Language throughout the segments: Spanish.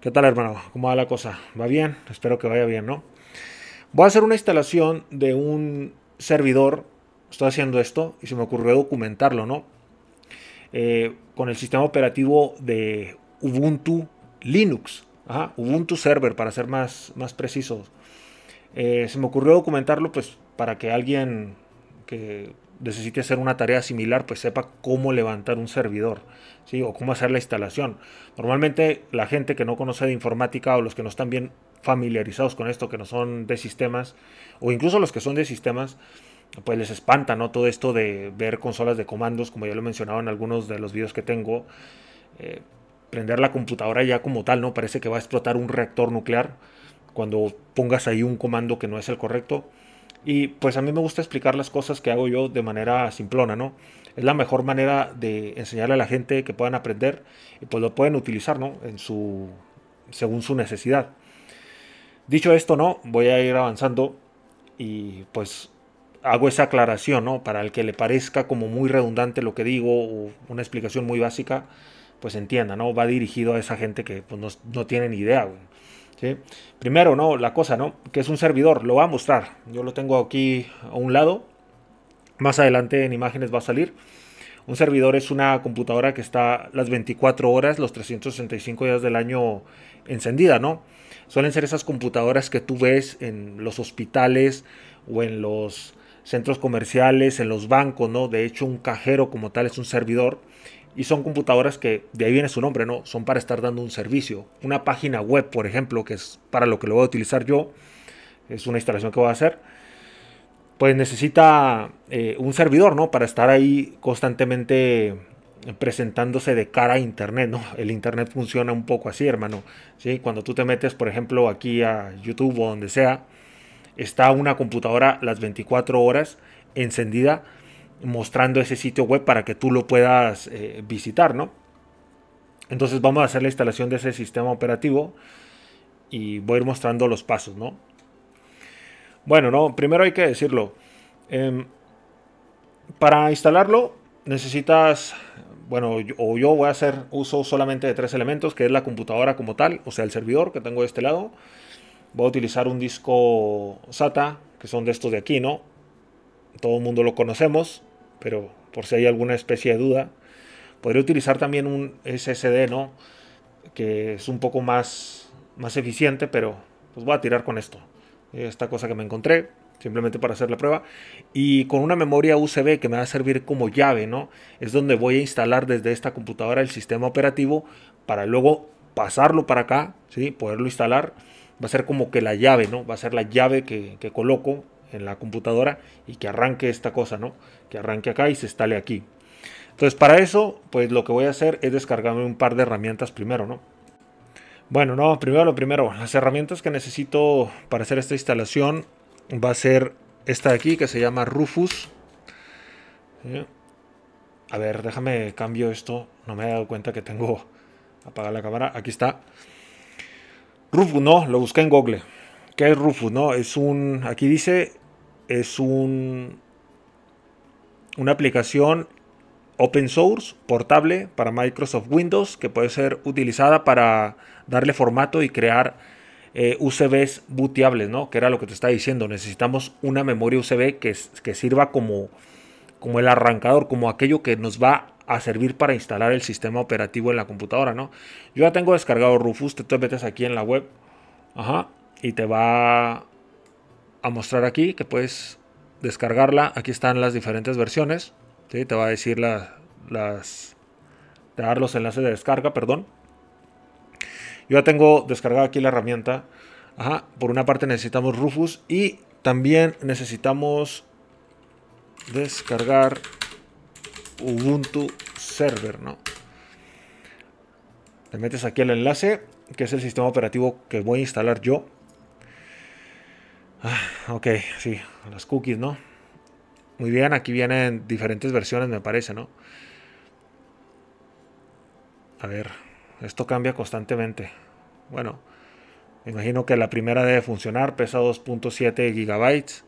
¿Qué tal, hermano? ¿Cómo va la cosa? ¿Va bien? Espero que vaya bien, ¿no? Voy a hacer una instalación de un servidor. Estoy haciendo esto y se me ocurrió documentarlo, ¿no? Eh, con el sistema operativo de Ubuntu Linux. Ajá, Ubuntu Server, para ser más, más precisos. Eh, se me ocurrió documentarlo, pues, para que alguien que necesite hacer una tarea similar, pues sepa cómo levantar un servidor, ¿sí? O cómo hacer la instalación. Normalmente la gente que no conoce de informática o los que no están bien familiarizados con esto, que no son de sistemas, o incluso los que son de sistemas, pues les espanta, ¿no? Todo esto de ver consolas de comandos, como ya lo mencionaba en algunos de los videos que tengo. Eh, prender la computadora ya como tal, ¿no? Parece que va a explotar un reactor nuclear cuando pongas ahí un comando que no es el correcto. Y pues a mí me gusta explicar las cosas que hago yo de manera simplona, ¿no? Es la mejor manera de enseñarle a la gente que puedan aprender y pues lo pueden utilizar, ¿no? En su, según su necesidad. Dicho esto, ¿no? Voy a ir avanzando y pues hago esa aclaración, ¿no? Para el que le parezca como muy redundante lo que digo o una explicación muy básica, pues entienda, ¿no? Va dirigido a esa gente que pues, no, tiene ni idea, güey. Primero, ¿no? La cosa, ¿no? Que es un servidor, lo va a mostrar. Yo lo tengo aquí a un lado. Más adelante en imágenes va a salir. Un servidor es una computadora que está las 24 horas, los 365 días del año encendida, ¿no? Suelen ser esas computadoras que tú ves en los hospitales o en los centros comerciales, en los bancos, ¿no? De hecho, un cajero como tal es un servidor y son computadoras que, de ahí viene su nombre, ¿no? Son para estar dando un servicio. Una página web, por ejemplo, que es para lo que lo voy a utilizar yo, es una instalación que voy a hacer, pues necesita eh, un servidor, ¿no? Para estar ahí constantemente presentándose de cara a Internet, ¿no? El Internet funciona un poco así, hermano, ¿sí? Cuando tú te metes, por ejemplo, aquí a YouTube o donde sea, está una computadora las 24 horas encendida mostrando ese sitio web para que tú lo puedas eh, visitar, ¿no? Entonces vamos a hacer la instalación de ese sistema operativo y voy a ir mostrando los pasos, ¿no? Bueno, no, primero hay que decirlo. Em, para instalarlo necesitas, bueno, o yo voy a hacer uso solamente de tres elementos, que es la computadora como tal, o sea, el servidor que tengo de este lado. Voy a utilizar un disco SATA, que son de estos de aquí, ¿no? Todo el mundo lo conocemos pero por si hay alguna especie de duda. Podría utilizar también un SSD, ¿no? Que es un poco más, más eficiente, pero pues voy a tirar con esto. Esta cosa que me encontré, simplemente para hacer la prueba. Y con una memoria USB que me va a servir como llave, ¿no? Es donde voy a instalar desde esta computadora el sistema operativo para luego pasarlo para acá, ¿sí? Poderlo instalar. Va a ser como que la llave, ¿no? Va a ser la llave que coloco en la computadora y que arranque esta cosa, ¿no? Que arranque acá y se instale aquí. Entonces para eso, pues lo que voy a hacer es descargarme un par de herramientas primero, ¿no? Bueno, no, primero lo primero, las herramientas que necesito para hacer esta instalación va a ser esta de aquí que se llama Rufus. A ver, déjame cambio esto, no me he dado cuenta que tengo apagar la cámara, aquí está. Rufus, no, lo busqué en Google. ¿Qué es Rufus? No, es un, aquí dice es un, una aplicación open source, portable para Microsoft Windows, que puede ser utilizada para darle formato y crear eh, UCBs booteables, ¿no? Que era lo que te estaba diciendo. Necesitamos una memoria USB que, que sirva como, como el arrancador, como aquello que nos va a servir para instalar el sistema operativo en la computadora, ¿no? Yo ya tengo descargado Rufus, te metes aquí en la web, ajá, y te va a mostrar aquí que puedes descargarla. Aquí están las diferentes versiones. Te va a decir las... Te va a dar los enlaces de descarga, perdón. Yo ya tengo descargada aquí la herramienta. Ajá, por una parte necesitamos Rufus y también necesitamos descargar Ubuntu Server, ¿no? Te metes aquí el enlace, que es el sistema operativo que voy a instalar yo. Ah, ok, sí, las cookies, ¿no? Muy bien, aquí vienen diferentes versiones, me parece, ¿no? A ver, esto cambia constantemente. Bueno, me imagino que la primera debe funcionar, pesa 2.7 gigabytes.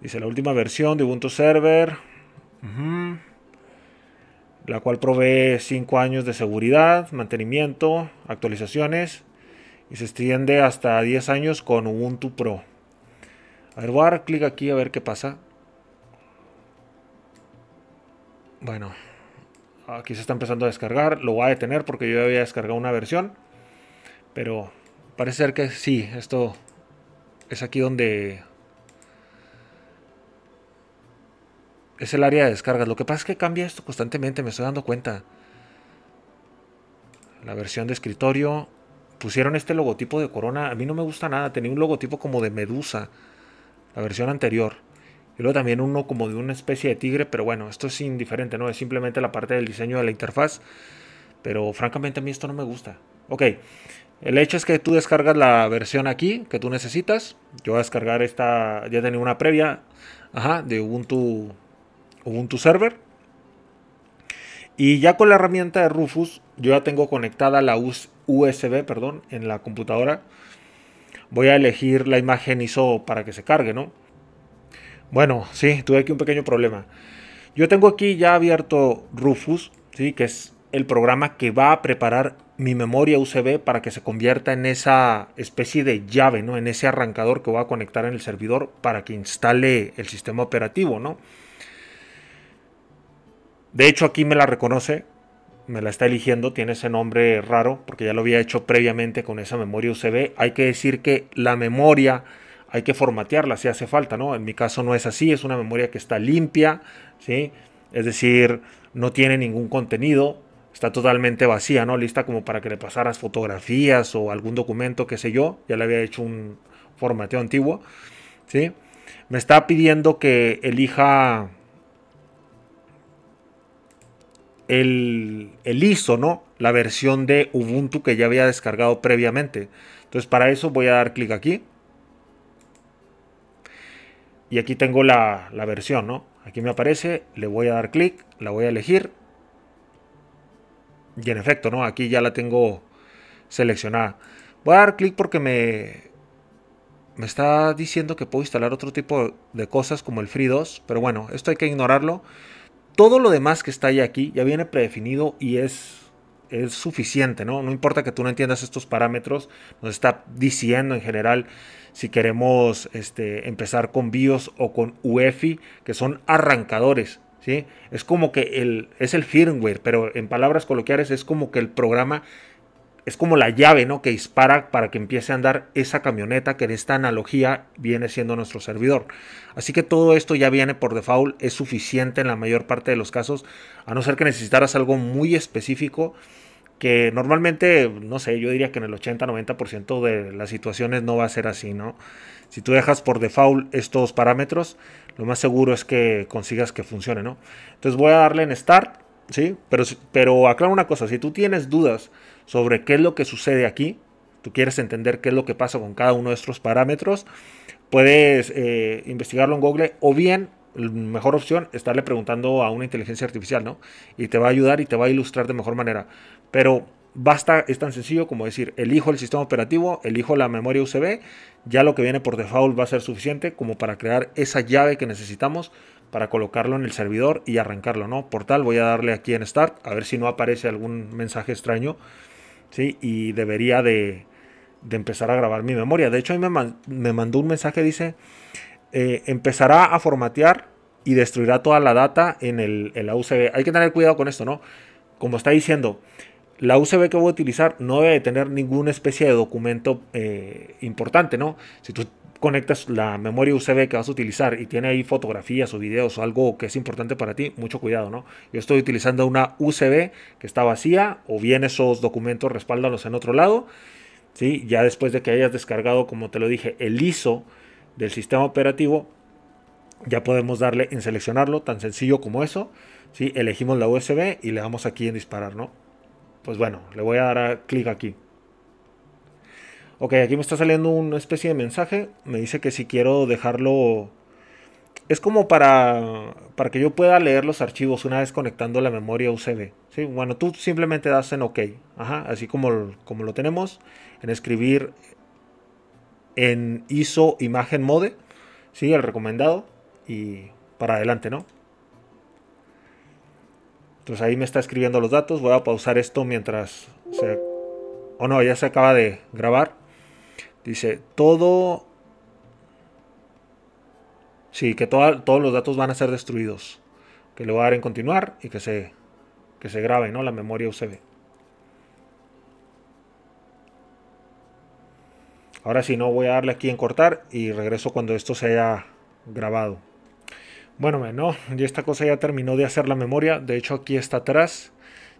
Dice la última versión de Ubuntu Server, la cual provee 5 años de seguridad, mantenimiento, actualizaciones y se extiende hasta 10 años con Ubuntu Pro. A ver, voy a dar clic aquí a ver qué pasa. Bueno, aquí se está empezando a descargar. Lo voy a detener porque yo ya había descargado una versión. Pero parece ser que sí, esto es aquí donde... Es el área de descargas. Lo que pasa es que cambia esto constantemente, me estoy dando cuenta. La versión de escritorio. Pusieron este logotipo de corona. A mí no me gusta nada. Tenía un logotipo como de medusa la versión anterior. Y luego también uno como de una especie de tigre, pero bueno, esto es indiferente, ¿no? Es simplemente la parte del diseño de la interfaz. Pero francamente a mí esto no me gusta. Ok, el hecho es que tú descargas la versión aquí que tú necesitas. Yo voy a descargar esta, ya tenía una previa, ajá, de Ubuntu, Ubuntu Server. Y ya con la herramienta de Rufus, yo ya tengo conectada la USB, perdón, en la computadora voy a elegir la imagen ISO para que se cargue, ¿no? Bueno, sí, tuve aquí un pequeño problema. Yo tengo aquí ya abierto Rufus, ¿sí? que es el programa que va a preparar mi memoria USB para que se convierta en esa especie de llave, ¿no? En ese arrancador que voy a conectar en el servidor para que instale el sistema operativo, ¿no? De hecho, aquí me la reconoce me la está eligiendo, tiene ese nombre raro porque ya lo había hecho previamente con esa memoria USB. Hay que decir que la memoria hay que formatearla si hace falta, ¿no? En mi caso no es así, es una memoria que está limpia, ¿sí? Es decir, no tiene ningún contenido, está totalmente vacía, ¿no? Lista como para que le pasaras fotografías o algún documento, qué sé yo. Ya le había hecho un formateo antiguo, ¿sí? Me está pidiendo que elija el, ISO, ¿no? La versión de Ubuntu que ya había descargado previamente. Entonces para eso voy a dar clic aquí. Y aquí tengo la, versión, ¿no? Aquí me aparece, le voy a dar clic, la voy a elegir. Y en efecto, ¿no? Aquí ya la tengo seleccionada. Voy a dar clic porque me, me está diciendo que puedo instalar otro tipo de cosas como el Free 2. Pero bueno, esto hay que ignorarlo. Todo lo demás que está ahí aquí ya viene predefinido y es, es suficiente, ¿no? No importa que tú no entiendas estos parámetros, nos está diciendo en general si queremos este, empezar con BIOS o con UEFI, que son arrancadores, ¿sí? Es como que el, es el firmware, pero en palabras coloquiales es como que el programa es como la llave, ¿no? Que dispara para que empiece a andar esa camioneta que en esta analogía viene siendo nuestro servidor. Así que todo esto ya viene por default, es suficiente en la mayor parte de los casos, a no ser que necesitaras algo muy específico que normalmente, no sé, yo diría que en el 80-90% de las situaciones no va a ser así, ¿no? Si tú dejas por default estos parámetros, lo más seguro es que consigas que funcione, ¿no? Entonces voy a darle en Start, ¿sí? Pero, pero aclaro una cosa, si tú tienes dudas sobre qué es lo que sucede aquí, tú quieres entender qué es lo que pasa con cada uno de estos parámetros, puedes eh, investigarlo en Google o bien, mejor opción, estarle preguntando a una inteligencia artificial, ¿no? Y te va a ayudar y te va a ilustrar de mejor manera. Pero basta, es tan sencillo como decir, elijo el sistema operativo, elijo la memoria USB, ya lo que viene por default va a ser suficiente como para crear esa llave que necesitamos para colocarlo en el servidor y arrancarlo, ¿no? Por tal, voy a darle aquí en Start, a ver si no aparece algún mensaje extraño. Y debería de, empezar a grabar mi memoria. De hecho, ahí me, mandó un mensaje, dice, eh, empezará a formatear y destruirá toda la data en, el, en la UCB. Hay que tener cuidado con esto, ¿no? Como está diciendo, la USB que voy a utilizar no debe tener ninguna especie de documento eh, importante, ¿no? Si tú conectas la memoria USB que vas a utilizar y tiene ahí fotografías o videos o algo que es importante para ti, mucho cuidado, ¿no? Yo estoy utilizando una USB que está vacía o bien esos documentos respáldalos en otro lado, ¿sí? Ya después de que hayas descargado, como te lo dije, el ISO del sistema operativo, ya podemos darle en seleccionarlo, tan sencillo como eso, si Elegimos la USB y le damos aquí en disparar, ¿no? Pues bueno, le voy a dar clic aquí. Ok, aquí me está saliendo una especie de mensaje. Me dice que si quiero dejarlo... Es como para, para que yo pueda leer los archivos una vez conectando la memoria USB. ¿sí? Bueno, tú simplemente das en OK. Ajá, así como, como lo tenemos. En escribir en ISO imagen mode. ¿sí? El recomendado. Y para adelante, ¿no? Entonces ahí me está escribiendo los datos. Voy a pausar esto mientras se... O oh, no, ya se acaba de grabar. Dice, todo... Sí, que todos los datos van a ser destruidos. Que le voy a dar en continuar y que se, que se grabe, ¿no? La memoria USB. Ahora si no voy a darle aquí en cortar y regreso cuando esto se haya grabado. Bueno, no, y esta cosa ya terminó de hacer la memoria. De hecho, aquí está atrás.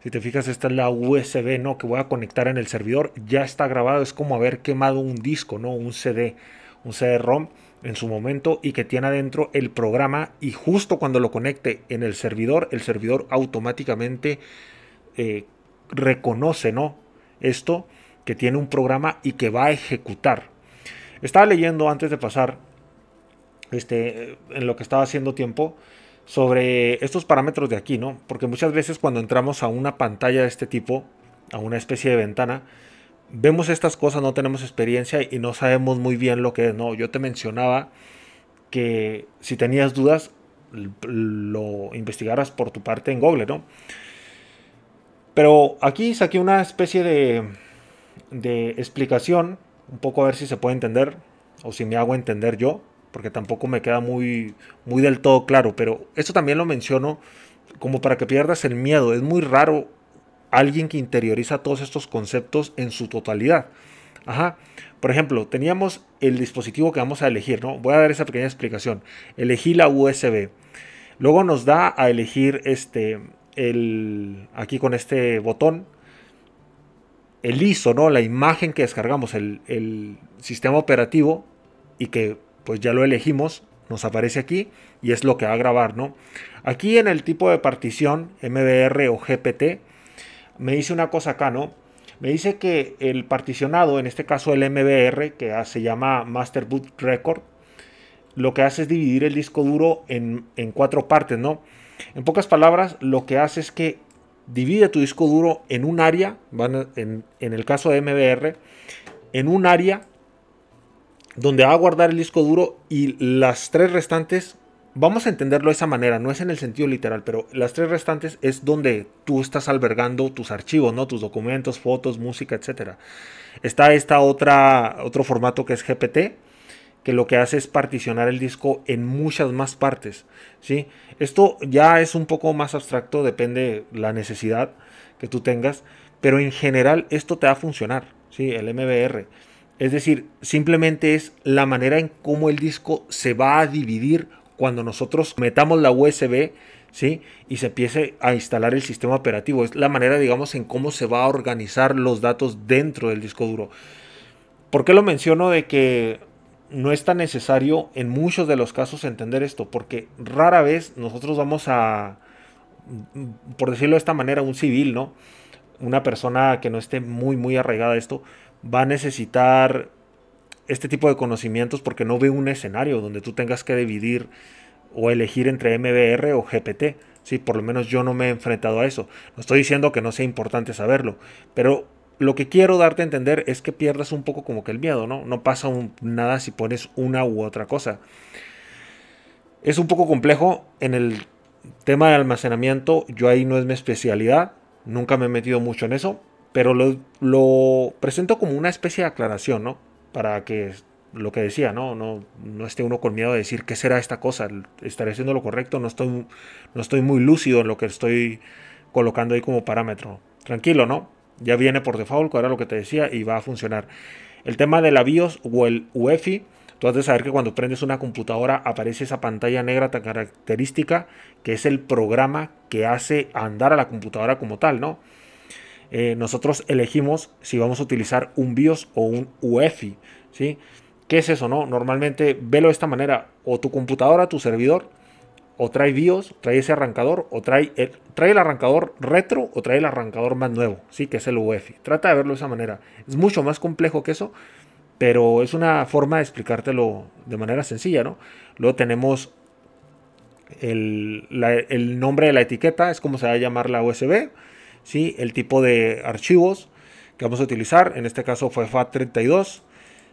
Si te fijas, esta es la USB, ¿no? Que voy a conectar en el servidor. Ya está grabado. Es como haber quemado un disco, ¿no? Un CD. Un CD-ROM en su momento y que tiene adentro el programa y justo cuando lo conecte en el servidor, el servidor automáticamente eh, reconoce, ¿no? Esto que tiene un programa y que va a ejecutar. Estaba leyendo antes de pasar, este, en lo que estaba haciendo tiempo, sobre estos parámetros de aquí, ¿no? Porque muchas veces cuando entramos a una pantalla de este tipo, a una especie de ventana, vemos estas cosas, no tenemos experiencia y no sabemos muy bien lo que es, ¿no? Yo te mencionaba que si tenías dudas, lo investigaras por tu parte en Google, ¿no? Pero aquí saqué una especie de, de explicación, un poco a ver si se puede entender o si me hago entender yo porque tampoco me queda muy, muy del todo claro, pero esto también lo menciono como para que pierdas el miedo. Es muy raro alguien que interioriza todos estos conceptos en su totalidad. Ajá. Por ejemplo, teníamos el dispositivo que vamos a elegir, ¿no? Voy a dar esa pequeña explicación. Elegí la USB. Luego nos da a elegir este, el, aquí con este botón, el ISO, ¿no? La imagen que descargamos, el, el sistema operativo y que pues ya lo elegimos, nos aparece aquí y es lo que va a grabar, ¿no? Aquí en el tipo de partición, MBR o GPT, me dice una cosa acá, ¿no? Me dice que el particionado, en este caso el MBR, que ah, se llama Master Boot Record, lo que hace es dividir el disco duro en, cuatro partes, ¿no? En pocas palabras, lo que hace es que divide tu disco duro en un área, en, en el caso de MBR, en un área donde va a guardar el disco duro y las tres restantes, vamos a entenderlo de esa manera, no es en el sentido literal, pero las tres restantes es donde tú estás albergando tus archivos, ¿no? Tus documentos, fotos, música, etc. Está esta otra, otro formato que es GPT, que lo que hace es particionar el disco en muchas más partes, ¿sí? Esto ya es un poco más abstracto, depende la necesidad que tú tengas, pero en general esto te va a funcionar, El MBR. Es decir, simplemente es la manera en cómo el disco se va a dividir cuando nosotros metamos la USB ¿sí? y se empiece a instalar el sistema operativo. Es la manera, digamos, en cómo se va a organizar los datos dentro del disco duro. ¿Por qué lo menciono de que no es tan necesario en muchos de los casos entender esto? Porque rara vez nosotros vamos a, por decirlo de esta manera, un civil, ¿no? Una persona que no esté muy, muy arraigada a esto, va a necesitar este tipo de conocimientos porque no ve un escenario donde tú tengas que dividir o elegir entre MBR o GPT. Sí, por lo menos yo no me he enfrentado a eso. No estoy diciendo que no sea importante saberlo, pero lo que quiero darte a entender es que pierdas un poco como que el miedo, ¿no? No pasa nada si pones una u otra cosa. Es un poco complejo en el tema de almacenamiento, yo ahí no es mi especialidad, nunca me he metido mucho en eso, pero lo, presento como una especie de aclaración, ¿no? Para que lo que decía, ¿no? No, no esté uno con miedo de decir qué será esta cosa, estaré haciendo lo correcto, no estoy, no estoy muy lúcido en lo que estoy colocando ahí como parámetro. Tranquilo, ¿no? Ya viene por default, que era lo que te decía, y va a funcionar. El tema de la BIOS o el UEFI, tú has de saber que cuando prendes una computadora aparece esa pantalla negra tan característica que es el programa que hace andar a la computadora como tal, ¿no? Eh, nosotros elegimos si vamos a utilizar un BIOS o un UEFI, ¿sí? ¿Qué es eso, no? Normalmente, velo de esta manera, o tu computadora, tu servidor, o trae BIOS, trae ese arrancador, o trae el, trae el arrancador retro, o trae el arrancador más nuevo, ¿sí? Que es el UEFI. Trata de verlo de esa manera. Es mucho más complejo que eso, pero es una forma de explicártelo de manera sencilla, ¿no? Luego tenemos el, el, nombre de la etiqueta, es como se va a llamar la USB el tipo de archivos que vamos a utilizar, en este caso fue FAT32,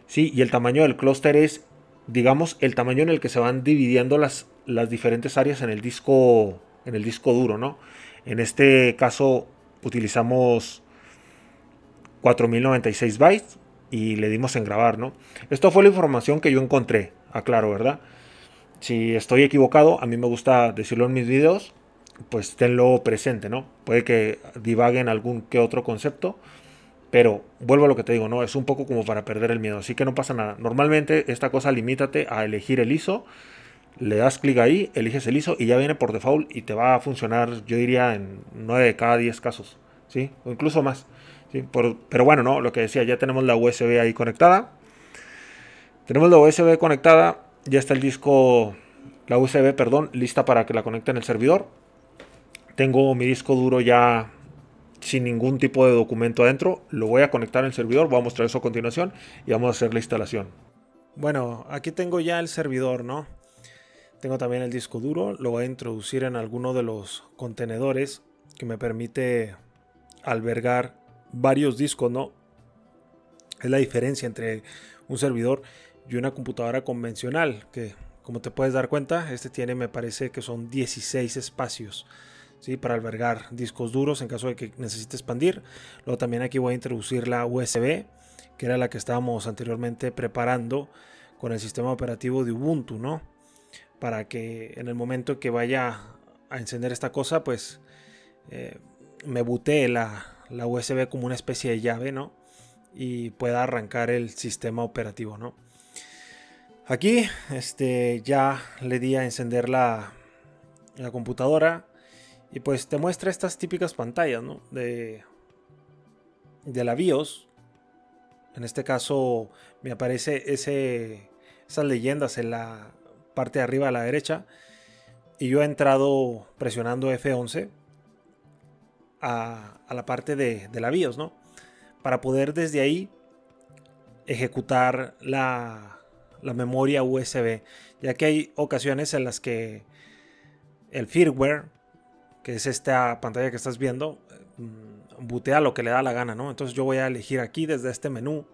¿sí? y el tamaño del clúster es, digamos, el tamaño en el que se van dividiendo las, las diferentes áreas en el disco, en el disco duro. ¿no? En este caso utilizamos 4096 bytes y le dimos en grabar, ¿no? Esto fue la información que yo encontré, aclaro, ¿verdad? Si estoy equivocado, a mí me gusta decirlo en mis videos, pues tenlo presente, ¿no? Puede que divaguen algún que otro concepto, pero vuelvo a lo que te digo, ¿no? Es un poco como para perder el miedo, así que no pasa nada. Normalmente esta cosa limítate a elegir el ISO, le das clic ahí, eliges el ISO y ya viene por default y te va a funcionar, yo diría, en 9 de cada 10 casos, ¿sí? O incluso más. ¿sí? pero bueno, ¿no? Lo que decía, ya tenemos la USB ahí conectada. Tenemos la USB conectada, ya está el disco, la USB, perdón, lista para que la conecten en el servidor. Tengo mi disco duro ya sin ningún tipo de documento adentro. Lo voy a conectar al servidor, voy a mostrar eso a continuación y vamos a hacer la instalación. Bueno, aquí tengo ya el servidor, ¿no? Tengo también el disco duro, lo voy a introducir en alguno de los contenedores que me permite albergar varios discos, ¿no? Es la diferencia entre un servidor y una computadora convencional, que como te puedes dar cuenta, este tiene, me parece que son 16 espacios. ¿sí? para albergar discos duros en caso de que necesite expandir. Luego también aquí voy a introducir la USB, que era la que estábamos anteriormente preparando con el sistema operativo de Ubuntu, ¿no? Para que en el momento que vaya a encender esta cosa, pues eh, me butee la, USB como una especie de llave, ¿no? Y pueda arrancar el sistema operativo, ¿no? Aquí este, ya le di a encender la, la computadora y pues te muestra estas típicas pantallas, De, de la BIOS. En este caso me aparece ese, esas leyendas en la parte de arriba a la derecha. Y yo he entrado presionando F11 a, la parte de, la BIOS, ¿no? Para poder desde ahí ejecutar la, la memoria USB, ya que hay ocasiones en las que el firmware que es esta pantalla que estás viendo, mm, butea lo que le da la gana, ¿no? Entonces yo voy a elegir aquí desde este menú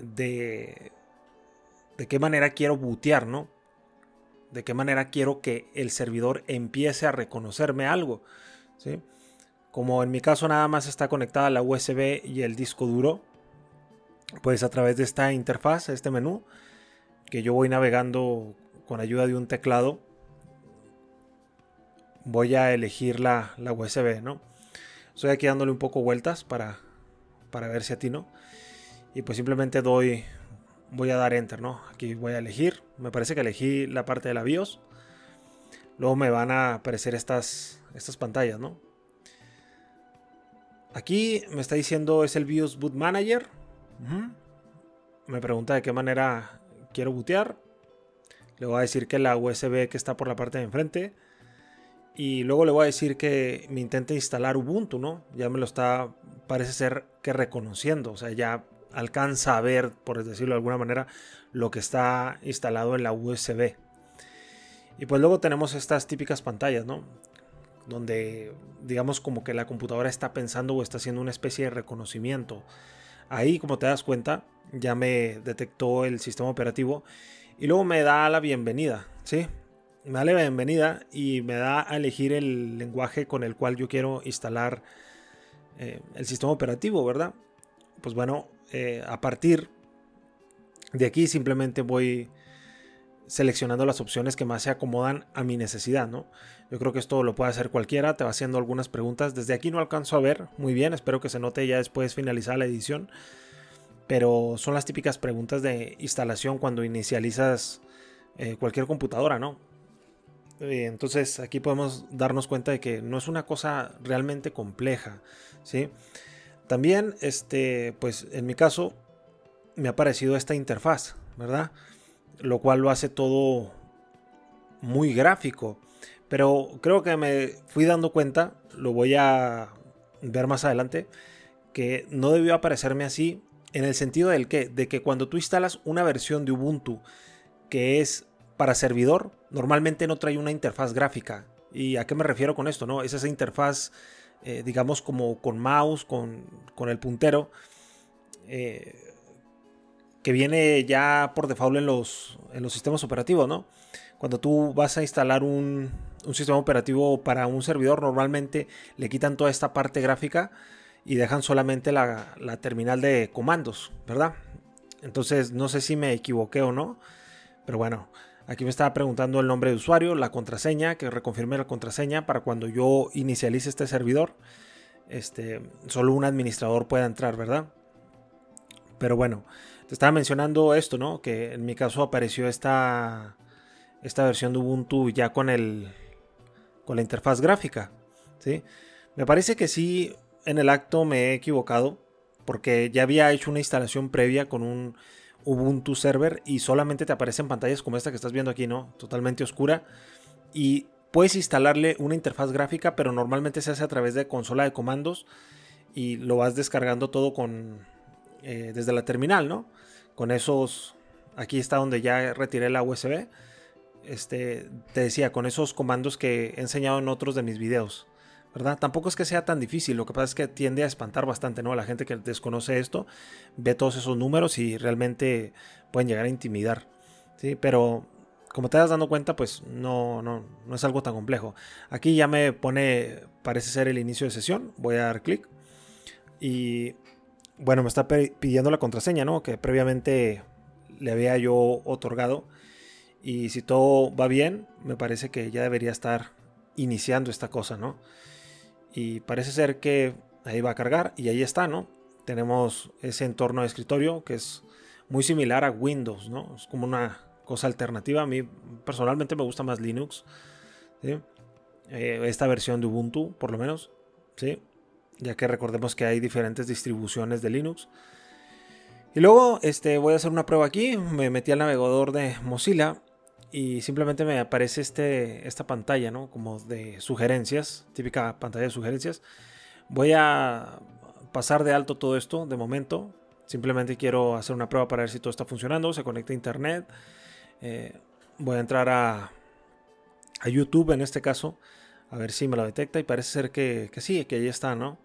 de, de qué manera quiero butear, ¿no? De qué manera quiero que el servidor empiece a reconocerme algo, ¿sí? Como en mi caso nada más está conectada la USB y el disco duro, pues a través de esta interfaz, este menú, que yo voy navegando con ayuda de un teclado, voy a elegir la, USB, ¿no? Estoy aquí dándole un poco vueltas para, para ver si a ti no Y pues simplemente doy, voy a dar enter, ¿no? Aquí voy a elegir. Me parece que elegí la parte de la BIOS. Luego me van a aparecer estas, estas pantallas, ¿no? Aquí me está diciendo es el BIOS Boot Manager. Me pregunta de qué manera quiero bootear. Le voy a decir que la USB que está por la parte de enfrente y luego le voy a decir que me intente instalar Ubuntu, ¿no? Ya me lo está, parece ser que reconociendo, o sea, ya alcanza a ver, por decirlo de alguna manera, lo que está instalado en la USB. Y pues luego tenemos estas típicas pantallas, ¿no? Donde digamos como que la computadora está pensando o está haciendo una especie de reconocimiento. Ahí, como te das cuenta, ya me detectó el sistema operativo y luego me da la bienvenida, ¿sí? me da la bienvenida y me da a elegir el lenguaje con el cual yo quiero instalar eh, el sistema operativo, ¿verdad? Pues bueno, eh, a partir de aquí simplemente voy seleccionando las opciones que más se acomodan a mi necesidad, ¿no? Yo creo que esto lo puede hacer cualquiera, te va haciendo algunas preguntas. Desde aquí no alcanzo a ver muy bien, espero que se note ya después finalizada la edición. Pero son las típicas preguntas de instalación cuando inicializas eh, cualquier computadora, ¿no? Eh, entonces aquí podemos darnos cuenta de que no es una cosa realmente compleja, ¿sí? También, este, pues en mi caso, me ha parecido esta interfaz, ¿verdad? Lo cual lo hace todo muy gráfico. Pero creo que me fui dando cuenta, lo voy a ver más adelante, que no debió aparecerme así en el sentido del que, de que cuando tú instalas una versión de Ubuntu que es para servidor, normalmente no trae una interfaz gráfica. ¿Y a qué me refiero con esto? No? Es esa interfaz, eh, digamos, como con mouse, con, el puntero, eh, que viene ya por default en los, en los sistemas operativos, ¿no? Cuando tú vas a instalar un, sistema operativo para un servidor, normalmente le quitan toda esta parte gráfica y dejan solamente la, la, terminal de comandos, ¿verdad? Entonces, no sé si me equivoqué o no, pero bueno, Aquí me estaba preguntando el nombre de usuario, la contraseña, que reconfirme la contraseña para cuando yo inicialice este servidor. Este, solo un administrador pueda entrar, ¿verdad? Pero bueno, te estaba mencionando esto, ¿no? Que en mi caso apareció esta, esta versión de Ubuntu ya con, el, con la interfaz gráfica, ¿sí? Me parece que sí, en el acto me he equivocado, porque ya había hecho una instalación previa con un Ubuntu Server y solamente te aparecen pantallas como esta que estás viendo aquí, ¿no? Totalmente oscura. Y puedes instalarle una interfaz gráfica, pero normalmente se hace a través de consola de comandos y lo vas descargando todo con eh, desde la terminal, ¿no? Con esos, aquí está donde ya retiré la USB. Este, te decía, con esos comandos que he enseñado en otros de mis videos. Tampoco es que sea tan difícil, lo que pasa es que tiende a espantar bastante, ¿no? A la gente que desconoce esto, ve todos esos números y realmente pueden llegar a intimidar, ¿sí? Pero como te das dando cuenta, pues no, no, no es algo tan complejo. Aquí ya me pone, parece ser el inicio de sesión, voy a dar clic y bueno, me está pidiendo la contraseña, ¿no? Que previamente le había yo otorgado. Y si todo va bien, me parece que ya debería estar iniciando esta cosa, ¿no? y parece ser que ahí va a cargar y ahí está, ¿no? Tenemos ese entorno de escritorio que es muy similar a Windows, ¿no? Es como una cosa alternativa. A mí personalmente me gusta más Linux, eh, esta versión de Ubuntu, por lo menos, ¿sí? Ya que recordemos que hay diferentes distribuciones de Linux. Y luego este, voy a hacer una prueba aquí. Me metí al navegador de Mozilla y simplemente me aparece este, esta pantalla, ¿no? Como de sugerencias, típica pantalla de sugerencias. Voy a pasar de alto todo esto de momento. Simplemente quiero hacer una prueba para ver si todo está funcionando, se conecta a internet. Eh, voy a entrar a, a YouTube en este caso, a ver si me lo detecta y parece ser que, sí, que ahí está, ¿no?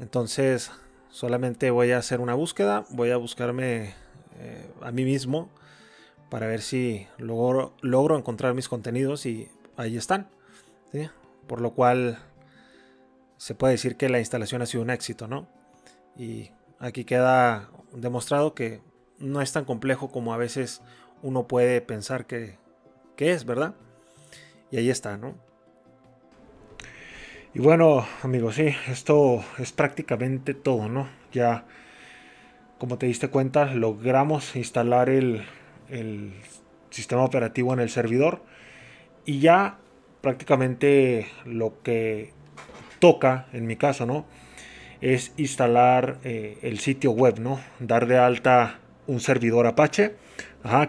Entonces, solamente voy a hacer una búsqueda, voy a buscarme eh, a mí mismo para ver si logro, logro encontrar mis contenidos y ahí están. Por lo cual se puede decir que la instalación ha sido un éxito, ¿no? Y aquí queda demostrado que no es tan complejo como a veces uno puede pensar que, que es, ¿verdad? Y ahí está, ¿no? Y bueno, amigos, sí, esto es prácticamente todo, ¿no? Ya, como te diste cuenta, logramos instalar el, el sistema operativo en el servidor. Y ya prácticamente lo que toca, en mi caso, ¿no? Es instalar eh, el sitio web, ¿no? Dar de alta un servidor Apache,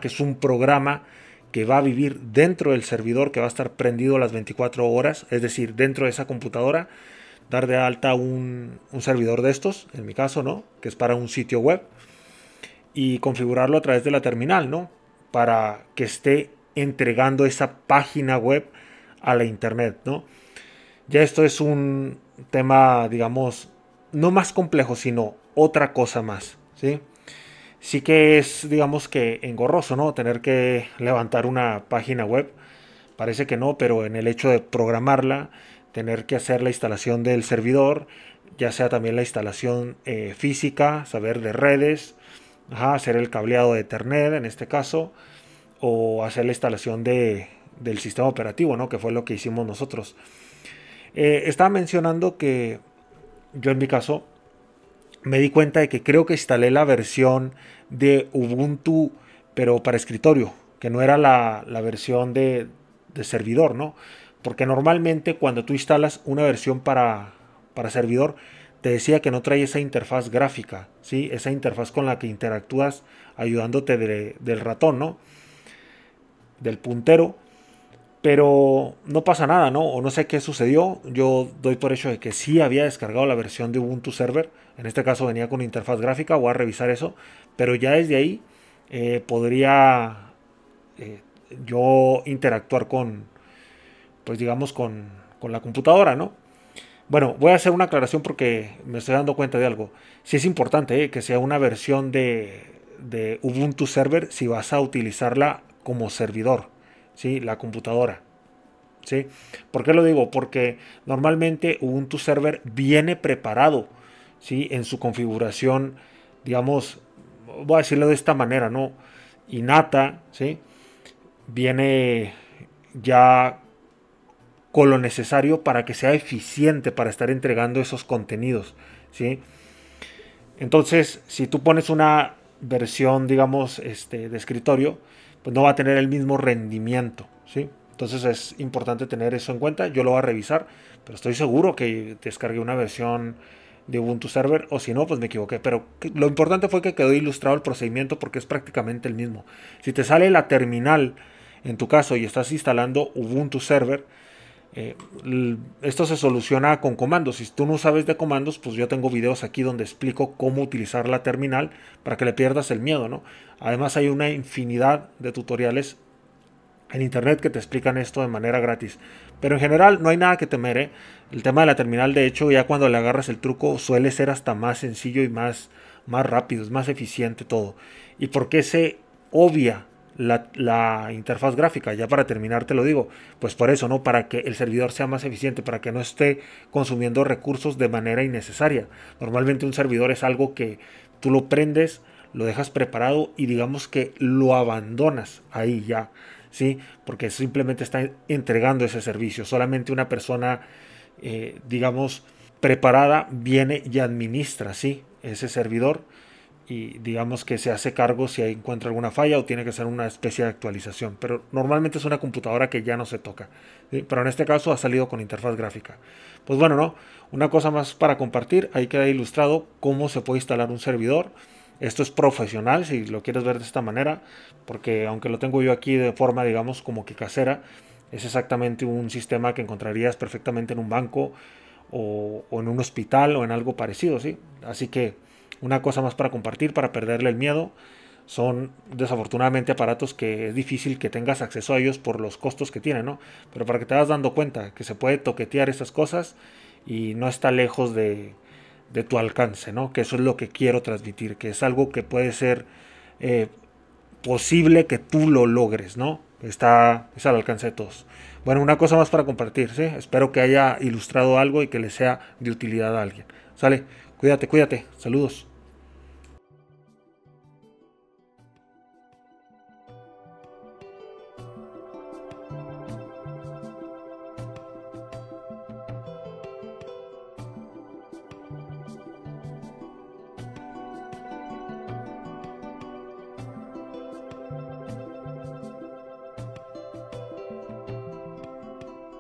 que es un programa que va a vivir dentro del servidor, que va a estar prendido las 24 horas, es decir, dentro de esa computadora, dar de alta un, un servidor de estos, en mi caso, ¿no? Que es para un sitio web y configurarlo a través de la terminal, ¿no? Para que esté entregando esa página web a la internet, ¿no? Ya esto es un tema, digamos, no más complejo, sino otra cosa más, ¿sí? Sí que es, digamos que engorroso, ¿no? Tener que levantar una página web. Parece que no, pero en el hecho de programarla, tener que hacer la instalación del servidor, ya sea también la instalación eh, física, saber de redes, hacer el cableado de Ethernet en este caso, o hacer la instalación de, del sistema operativo, ¿no? que fue lo que hicimos nosotros. Eh, estaba mencionando que yo en mi caso me di cuenta de que creo que instalé la versión de Ubuntu, pero para escritorio, que no era la, versión de, servidor, ¿no? Porque normalmente cuando tú instalas una versión para, para servidor, te decía que no trae esa interfaz gráfica, ¿sí? esa interfaz con la que interactúas ayudándote del ratón, ¿no? del puntero. Pero no pasa nada, ¿no? O no sé qué sucedió. Yo doy por hecho de que sí había descargado la versión de Ubuntu Server. En este caso venía con interfaz gráfica. Voy a revisar eso. Pero ya desde ahí eh, podría eh, yo interactuar con, pues digamos, con la computadora, ¿no? Bueno, voy a hacer una aclaración porque me estoy dando cuenta de algo. Sí es importante eh, que sea una versión de, Ubuntu Server si vas a utilizarla como servidor, ¿sí? la computadora. ¿sí? ¿Por qué lo digo? Porque normalmente Ubuntu Server viene preparado ¿sí? en su configuración, digamos, voy a decirlo de esta manera, ¿no? Innata, ¿sí? viene ya con lo necesario para que sea eficiente para estar entregando esos contenidos. ¿sí? Entonces, si tú pones una versión, digamos, este, de escritorio, pues no va a tener el mismo rendimiento. ¿sí? Entonces es importante tener eso en cuenta. Yo lo voy a revisar, pero estoy seguro que descargué una versión de Ubuntu Server, o si no, pues me equivoqué. Pero lo importante fue que quedó ilustrado el procedimiento porque es prácticamente el mismo. Si te sale la terminal, en tu caso, y estás instalando Ubuntu Server, eh, esto se soluciona con comandos. Si tú no sabes de comandos, pues yo tengo videos aquí donde explico cómo utilizar la terminal para que le pierdas el miedo, ¿no? Además hay una infinidad de tutoriales en internet que te explican esto de manera gratis. Pero en general no hay nada que temer. ¿eh? El tema de la terminal, de hecho, ya cuando le agarras el truco suele ser hasta más sencillo y más, más rápido, es más eficiente todo. ¿Y por qué se obvia la, interfaz gráfica. Ya para terminar te lo digo, pues por eso, ¿no? Para que el servidor sea más eficiente, para que no esté consumiendo recursos de manera innecesaria. Normalmente un servidor es algo que tú lo prendes, lo dejas preparado y digamos que lo abandonas ahí ya, ¿sí? Porque simplemente está entregando ese servicio. Solamente una persona, eh, digamos, preparada viene y administra, ¿sí? Ese servidor y digamos que se hace cargo si encuentra alguna falla o tiene que ser una especie de actualización. Pero normalmente es una computadora que ya no se toca. Pero en este caso ha salido con interfaz gráfica. Pues bueno, ¿no? Una cosa más para compartir. Ahí queda ilustrado cómo se puede instalar un servidor. Esto es profesional, si lo quieres ver de esta manera, porque aunque lo tengo yo aquí de forma, digamos, como que casera, es exactamente un sistema que encontrarías perfectamente en un banco o, o en un hospital o en algo parecido, ¿sí? Así que una cosa más para compartir, para perderle el miedo. Son desafortunadamente aparatos que es difícil que tengas acceso a ellos por los costos que tienen, ¿no? Pero para que te vas dando cuenta que se puede toquetear esas cosas y no está lejos de, tu alcance, ¿no? Que eso es lo que quiero transmitir, que es algo que puede ser eh, posible que tú lo logres, ¿no? Está es al alcance de todos. Bueno, una cosa más para compartir, ¿sí? Espero que haya ilustrado algo y que le sea de utilidad a alguien. Sale, cuídate, cuídate. Saludos.